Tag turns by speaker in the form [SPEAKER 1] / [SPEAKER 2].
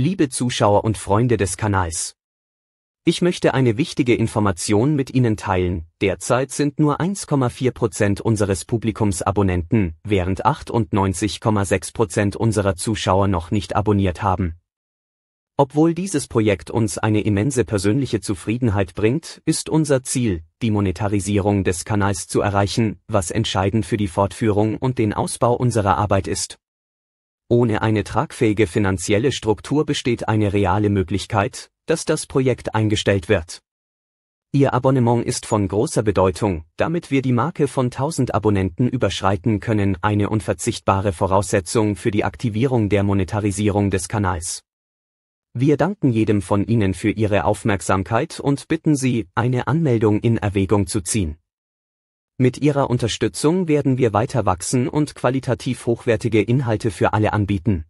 [SPEAKER 1] Liebe Zuschauer und Freunde des Kanals. Ich möchte eine wichtige Information mit Ihnen teilen. Derzeit sind nur 1,4 Prozent unseres Publikums Abonnenten, während 98,6 Prozent unserer Zuschauer noch nicht abonniert haben. Obwohl dieses Projekt uns eine immense persönliche Zufriedenheit bringt, ist unser Ziel, die Monetarisierung des Kanals zu erreichen, was entscheidend für die Fortführung und den Ausbau unserer Arbeit ist. Ohne eine tragfähige finanzielle Struktur besteht eine reale Möglichkeit, dass das Projekt eingestellt wird. Ihr Abonnement ist von großer Bedeutung, damit wir die Marke von 1000 Abonnenten überschreiten können, eine unverzichtbare Voraussetzung für die Aktivierung der Monetarisierung des Kanals. Wir danken jedem von Ihnen für Ihre Aufmerksamkeit und bitten Sie, eine Anmeldung in Erwägung zu ziehen. Mit Ihrer Unterstützung werden wir weiter wachsen und qualitativ hochwertige Inhalte für alle anbieten.